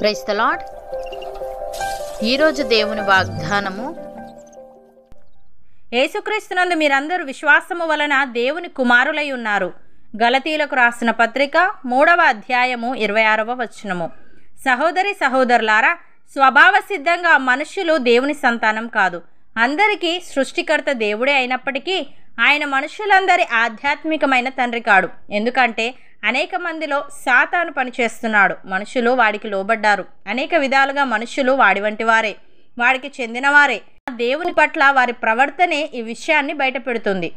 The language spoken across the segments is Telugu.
ప్రైస్తలాడ్ ఈరోజు దేవుని వాగ్దానము ఏసుక్రీస్తునందు మీరందరూ విశ్వాసము వలన దేవుని కుమారులై ఉన్నారు గలతీలకు రాసిన పత్రిక మూడవ అధ్యాయము ఇరవై ఆరవ వచనము సహోదరి సహోదరులారా స్వభావ సిద్ధంగా మనుషులు దేవుని సంతానం కాదు అందరికీ సృష్టికర్త దేవుడే అయినప్పటికీ ఆయన మనుషులందరి ఆధ్యాత్మికమైన తండ్రి కాడు ఎందుకంటే అనేక మందిలో సాతాను పనిచేస్తున్నాడు మనుషులు వాడికి లోబడ్డారు అనేక విధాలుగా మనుషులు వాడి వంటి వారే వాడికి చెందినవారే దేవుని పట్ల వారి ప్రవర్తనే ఈ విషయాన్ని బయటపెడుతుంది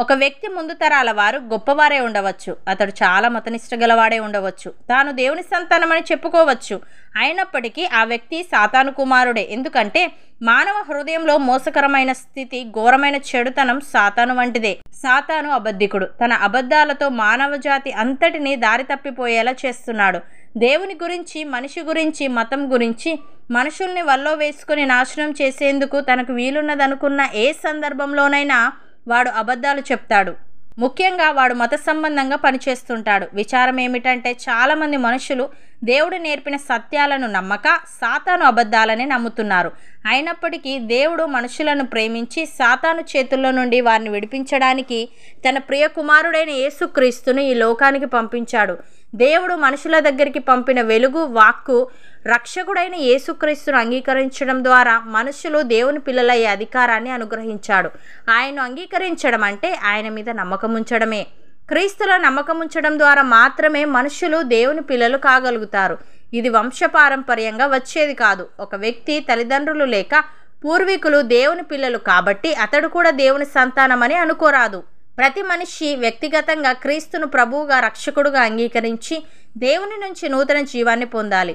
ఒక వ్యక్తి ముందు తరాల వారు గొప్పవారే ఉండవచ్చు అతడు చాలా మతనిష్ట గలవాడే ఉండవచ్చు తాను దేవుని సంతానమని చెప్పుకోవచ్చు అయినప్పటికీ ఆ వ్యక్తి సాతాను కుమారుడే ఎందుకంటే మానవ హృదయంలో మోసకరమైన స్థితి ఘోరమైన చెడుతనం సాతాను వంటిదే సాతాను అబద్ధికుడు తన అబద్ధాలతో మానవ జాతి అంతటిని దారి తప్పిపోయేలా చేస్తున్నాడు దేవుని గురించి మనిషి గురించి మతం గురించి మనుషుల్ని వల్లో వేసుకుని నాశనం చేసేందుకు తనకు వీలున్నదనుకున్న ఏ సందర్భంలోనైనా వాడు అబద్ధాలు చెప్తాడు ముఖ్యంగా వాడు మత సంబంధంగా పనిచేస్తుంటాడు విచారం ఏమిటంటే చాలామంది మనుషులు దేవుడు నేర్పిన సత్యాలను నమ్మక సాతాను అబద్ధాలని నమ్ముతున్నారు అయినప్పటికీ దేవుడు మనుషులను ప్రేమించి సాతాను చేతుల్లో నుండి వారిని విడిపించడానికి తన ప్రియ కుమారుడైన యేసుక్రీస్తును ఈ లోకానికి పంపించాడు దేవుడు మనుషుల దగ్గరికి పంపిన వెలుగు వాక్కు రక్షకుడైన యేసుక్రీస్తును అంగీకరించడం ద్వారా మనుషులు దేవుని పిల్లలయ్యే అధికారాన్ని అనుగ్రహించాడు ఆయన్ను అంగీకరించడం అంటే ఆయన మీద నమ్మకం ఉంచడమే క్రీస్తుల నమ్మకం ఉంచడం ద్వారా మాత్రమే మనుషులు దేవుని పిల్లలు కాగలుగుతారు ఇది వంశపారంపర్యంగా వచ్చేది కాదు ఒక వ్యక్తి తల్లిదండ్రులు లేక పూర్వీకులు దేవుని పిల్లలు కాబట్టి అతడు కూడా దేవుని సంతానమని అనుకోరాదు ప్రతి మనిషి వ్యక్తిగతంగా క్రీస్తును ప్రభువుగా రక్షకుడుగా అంగీకరించి దేవుని నుంచి నూతన జీవాన్ని పొందాలి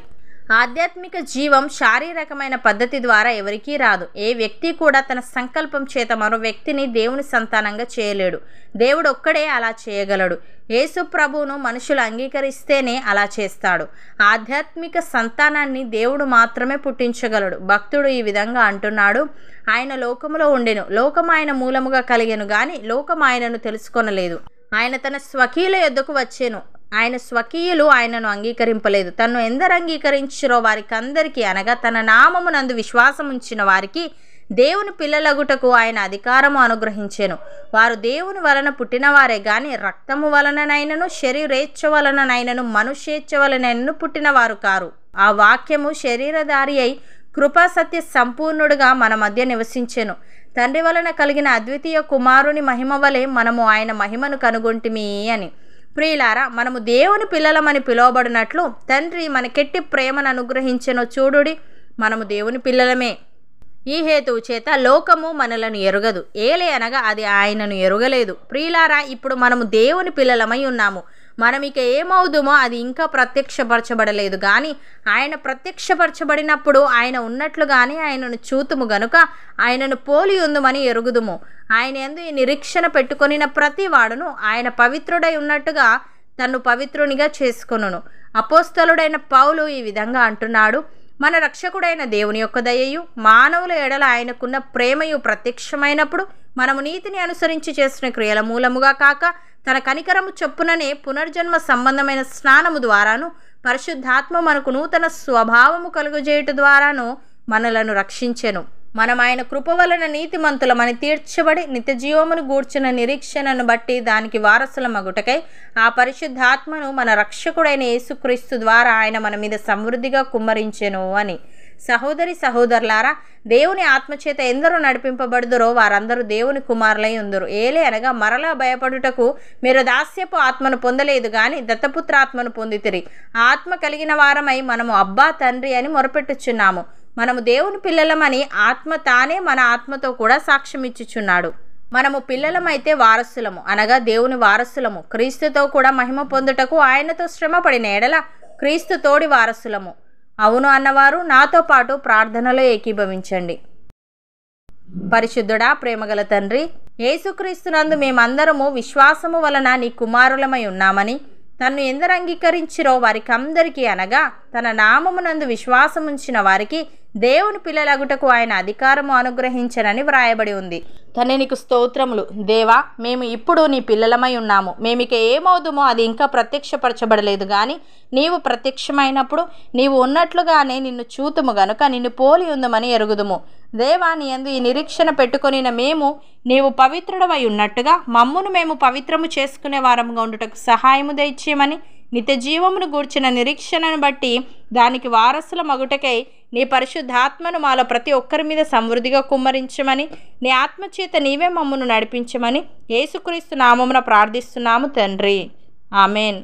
ఆధ్యాత్మిక జీవం శారీరకమైన పద్ధతి ద్వారా ఎవరికీ రాదు ఏ వ్యక్తి కూడా తన సంకల్పం చేత మరో వ్యక్తిని దేవుని సంతానంగా చేయలేడు దేవుడు ఒక్కడే అలా చేయగలడు యేసు ప్రభువును మనుషులు అంగీకరిస్తేనే అలా చేస్తాడు ఆధ్యాత్మిక సంతానాన్ని దేవుడు మాత్రమే పుట్టించగలడు భక్తుడు ఈ విధంగా అంటున్నాడు ఆయన లోకములో ఉండెను లోకం ఆయన మూలముగా కలిగెను కానీ లోకం ఆయనను తెలుసుకొనలేదు ఆయన తన స్వకీల యొద్దకు వచ్చాను ఆయన స్వకీయులు ఆయనను అంగీకరింపలేదు తను ఎందరు అంగీకరించరో వారికి అందరికీ అనగా తన నామమునందు ఉంచిన వారికి దేవుని పిల్లలగుటకు ఆయన అధికారము అనుగ్రహించెను వారు దేవుని వలన పుట్టినవారే గాని రక్తము వలననైనను శరీరేచ్ఛ వలననైనను మనుష్యేచ్ఛ వలనైనను పుట్టినవారు కారు ఆ వాక్యము శరీరధారి అయి కృపాసత్య సంపూర్ణుడుగా మన మధ్య నివసించాను తండ్రి వలన కలిగిన అద్వితీయ కుమారుని మహిమ వలె మనము ఆయన మహిమను కనుగొంటిమి అని ప్రియులారా మనము దేవుని పిల్లలమని పిలువబడినట్లు తండ్రి మనకెట్టి ప్రేమను అనుగ్రహించిన చూడుడి మనము దేవుని పిల్లలమే ఈ హేతువు చేత లోకము మనలను ఎరుగదు ఏలే అనగా అది ఆయనను ఎరుగలేదు ప్రియులారా ఇప్పుడు మనము దేవుని పిల్లలమై ఉన్నాము మనం ఇక ఏమవుదుమో అది ఇంకా ప్రత్యక్షపరచబడలేదు కానీ ఆయన ప్రత్యక్షపరచబడినప్పుడు ఆయన ఉన్నట్లుగానే ఆయనను చూతుము గనుక ఆయనను పోలి ఉందమని ఎరుగుదుము ఆయన ఎందు ఈ నిరీక్షణ పెట్టుకొనిన ప్రతి వాడును ఆయన పవిత్రుడై ఉన్నట్టుగా తను పవిత్రునిగా చేసుకొనును అపోస్తలుడైన పౌలు ఈ విధంగా అంటున్నాడు మన రక్షకుడైన దేవుని యొక్క దయయు మానవుల ఎడల ఆయనకున్న ప్రేమయు ప్రత్యక్షమైనప్పుడు మనము నీతిని అనుసరించి చేసిన క్రియల మూలముగా కాక తన కనికరము చొప్పుననే పునర్జన్మ సంబంధమైన స్నానము ద్వారాను పరిశుద్ధాత్మ మనకు నూతన స్వభావము కలుగజేయుట ద్వారాను మనలను రక్షించెను మనం ఆయన కృప వలన నీతిమంతులమని తీర్చబడి నిత్యజీవమును గూర్చిన నిరీక్షణను బట్టి దానికి వారసుల మగుటకై ఆ పరిశుద్ధాత్మను మన రక్షకుడైన యేసుక్రీస్తు ద్వారా ఆయన మన మీద సమృద్ధిగా కుమ్మరించెను అని సహోదరి సహోదరులారా దేవుని ఆత్మచేత ఎందరూ నడిపింపబడుదురో వారందరూ దేవుని కుమారులై ఉందరు ఏలే అనగా మరలా భయపడుటకు మీరు దాస్యపు ఆత్మను పొందలేదు కానీ దత్తపుత్రాత్మను పొందితిరి ఆత్మ కలిగిన వారమై మనము అబ్బా తండ్రి అని మొరపెట్టుచున్నాము మనము దేవుని పిల్లలమని ఆత్మ తానే మన ఆత్మతో కూడా సాక్ష్యం ఇచ్చుచున్నాడు మనము పిల్లలమైతే వారసులము అనగా దేవుని వారసులము క్రీస్తుతో కూడా మహిమ పొందుటకు ఆయనతో శ్రమపడిన ఎడల క్రీస్తు తోడి వారసులము అవును అన్నవారు నాతో పాటు ప్రార్థనలో ఏకీభవించండి పరిశుద్ధుడా ప్రేమగల తండ్రి యేసుక్రీస్తునందు మేమందరము విశ్వాసము వలన నీ కుమారులమై ఉన్నామని తన్ను ఎందరు అంగీకరించిరో వారికి అందరికీ అనగా తన నామమునందు విశ్వాసముంచిన వారికి దేవుని పిల్లలగుటకు ఆయన అధికారము అనుగ్రహించనని వ్రాయబడి ఉంది తనే నీకు స్తోత్రములు దేవా మేము ఇప్పుడు నీ పిల్లలమై ఉన్నాము మేమిక ఏమవుదుమో అది ఇంకా ప్రత్యక్షపరచబడలేదు కానీ నీవు ప్రత్యక్షమైనప్పుడు నీవు ఉన్నట్లుగానే నిన్ను చూతుము గనుక నిన్ను పోలి ఉందమని ఎరుగుదుము దేవాని ఎందు ఈ నిరీక్షణ పెట్టుకొనిన మేము నీవు పవిత్రుడమై ఉన్నట్టుగా మమ్మును మేము పవిత్రము చేసుకునే వారముగా ఉండుటకు సహాయము దయచేయమని నిత్య జీవమును గూర్చిన నిరీక్షణను బట్టి దానికి వారసుల మగుటకై నీ పరిశుద్ధాత్మను మాలో ప్రతి ఒక్కరి మీద సమృద్ధిగా కుమ్మరించమని నీ ఆత్మచేత నీవే మమ్మను నడిపించమని యేసుక్రీస్తు నామమున ప్రార్థిస్తున్నాము తండ్రి ఆమెన్